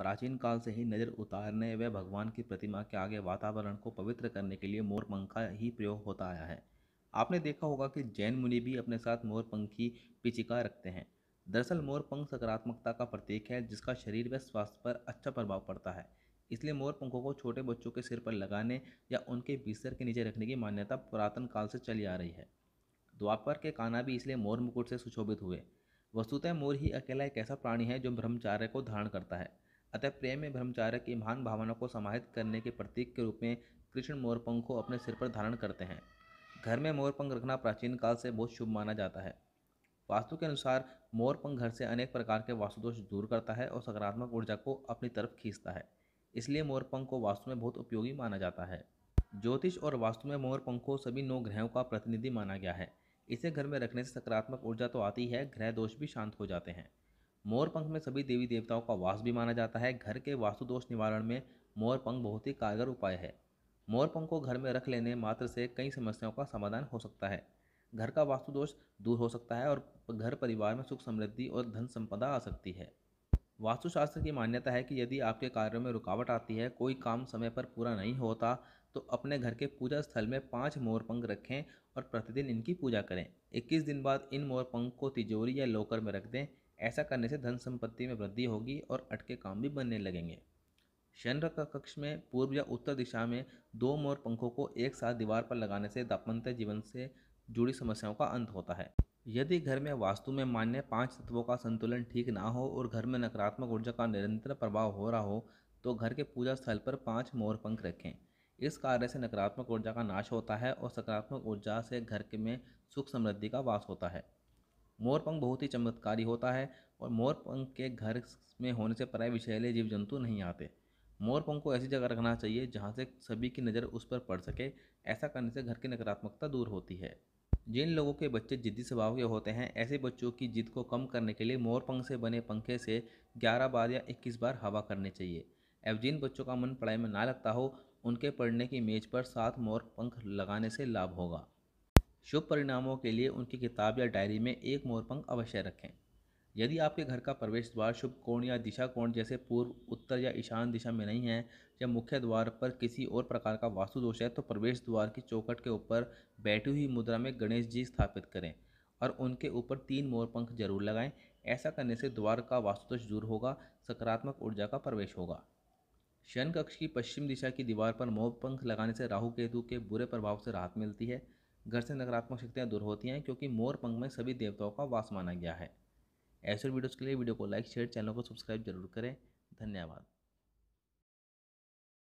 प्राचीन काल से ही नज़र उतारने व भगवान की प्रतिमा के आगे वातावरण को पवित्र करने के लिए मोरपंखा ही प्रयोग होता आया है आपने देखा होगा कि जैन मुनि भी अपने साथ मोरपंखी पिचिका रखते हैं दरअसल मोरपंख सकारात्मकता का प्रतीक है जिसका शरीर व स्वास्थ्य पर अच्छा प्रभाव पड़ता है इसलिए मोर पंखों को छोटे बच्चों के सिर पर लगाने या उनके बिस्तर के नीचे रखने की मान्यता पुरातन काल से चली आ रही है द्वापर के काना भी इसलिए मोर मुकुट से सुशोभित हुए वस्तुतः मोर ही अकेला एक ऐसा प्राणी है जो ब्रह्मचार्य को धारण करता है अतः प्रेम में ब्रह्मचार्य की महान भावना को समाहित करने के प्रतीक के रूप में कृष्ण मोरपंख को अपने सिर पर धारण करते हैं घर में मोरपंख रखना प्राचीन काल से बहुत शुभ माना जाता है वास्तु के अनुसार मोरपंख घर से अनेक प्रकार के वास्तुदोष दूर करता है और सकारात्मक ऊर्जा को अपनी तरफ खींचता है इसलिए मोरपंख को वास्तु में बहुत उपयोगी माना जाता है ज्योतिष और वास्तु में मोरपंख को सभी नौ ग्रहों का प्रतिनिधि माना गया है इसे घर में रखने से सकारात्मक ऊर्जा तो आती है ग्रह दोष भी शांत हो जाते हैं मोरपंख में सभी देवी देवताओं का वास भी माना जाता है घर के वास्तुदोष निवारण में मोरपंख बहुत ही कारगर उपाय है मोरपंख को घर में रख लेने मात्र से कई समस्याओं का समाधान हो सकता है घर का वास्तुदोष दूर हो सकता है और घर परिवार में सुख समृद्धि और धन संपदा आ सकती है वास्तुशास्त्र की मान्यता है कि यदि आपके कार्यों में रुकावट आती है कोई काम समय पर पूरा नहीं होता तो अपने घर के पूजा स्थल में पाँच मोरपंख रखें और प्रतिदिन इनकी पूजा करें 21 दिन बाद इन मोरपंख को तिजोरी या लोकर में रख दें ऐसा करने से धन संपत्ति में वृद्धि होगी और अटके काम भी बनने लगेंगे शनि का कक्ष में पूर्व या उत्तर दिशा में दो मोर पंखों को एक साथ दीवार पर लगाने से दाम्पत्य जीवन से जुड़ी समस्याओं का अंत होता है यदि घर में वास्तु में मान्य पांच तत्वों का संतुलन ठीक ना हो और घर में नकारात्मक ऊर्जा का निरंतर प्रभाव हो रहा हो तो घर के पूजा स्थल पर पांच मोर पंख रखें इस कार्य से नकारात्मक ऊर्जा का नाश होता है और सकारात्मक ऊर्जा से घर के में सुख समृद्धि का वास होता है मोरपंख बहुत ही चमत्कारी होता है और मोरपंख के घर में होने से प्राय विषैले जीव जंतु नहीं आते मोरपंख को ऐसी जगह रखना चाहिए जहाँ से सभी की नज़र उस पर पड़ सके ऐसा करने से घर की नकारात्मकता दूर होती है जिन लोगों के बच्चे जिद्दी स्वभाव के होते हैं ऐसे बच्चों की जिद को कम करने के लिए मोरपंख से बने पंखे से 11 बार या 21 बार हवा करनी चाहिए अब जिन बच्चों का मन पढ़ाई में ना लगता हो उनके पढ़ने की मेज पर सात मोर पंख लगाने से लाभ होगा शुभ परिणामों के लिए उनकी किताब या डायरी में एक मोरपंख अवश्य रखें यदि आपके घर का प्रवेश द्वार शुभ कोण या दिशा कोण जैसे पूर्व उत्तर या ईशान दिशा में नहीं है या मुख्य द्वार पर किसी और प्रकार का वास्तु दोष है तो प्रवेश द्वार की चौखट के ऊपर बैठी हुई मुद्रा में गणेश जी स्थापित करें और उनके ऊपर तीन मोरपंख जरूर लगाएं ऐसा करने से द्वार का वास्तुदोष दूर होगा सकारात्मक ऊर्जा का प्रवेश होगा शयन कक्ष की पश्चिम दिशा की दीवार पर मोरपंख लगाने से राहु केतु के बुरे प्रभाव से राहत मिलती है घर से नकारात्मक शक्तियाँ दूर होती हैं क्योंकि मोर पंख में सभी देवताओं का वास माना गया है ऐसे वीडियोज़ के लिए वीडियो को लाइक शेयर चैनल को सब्सक्राइब जरूर करें धन्यवाद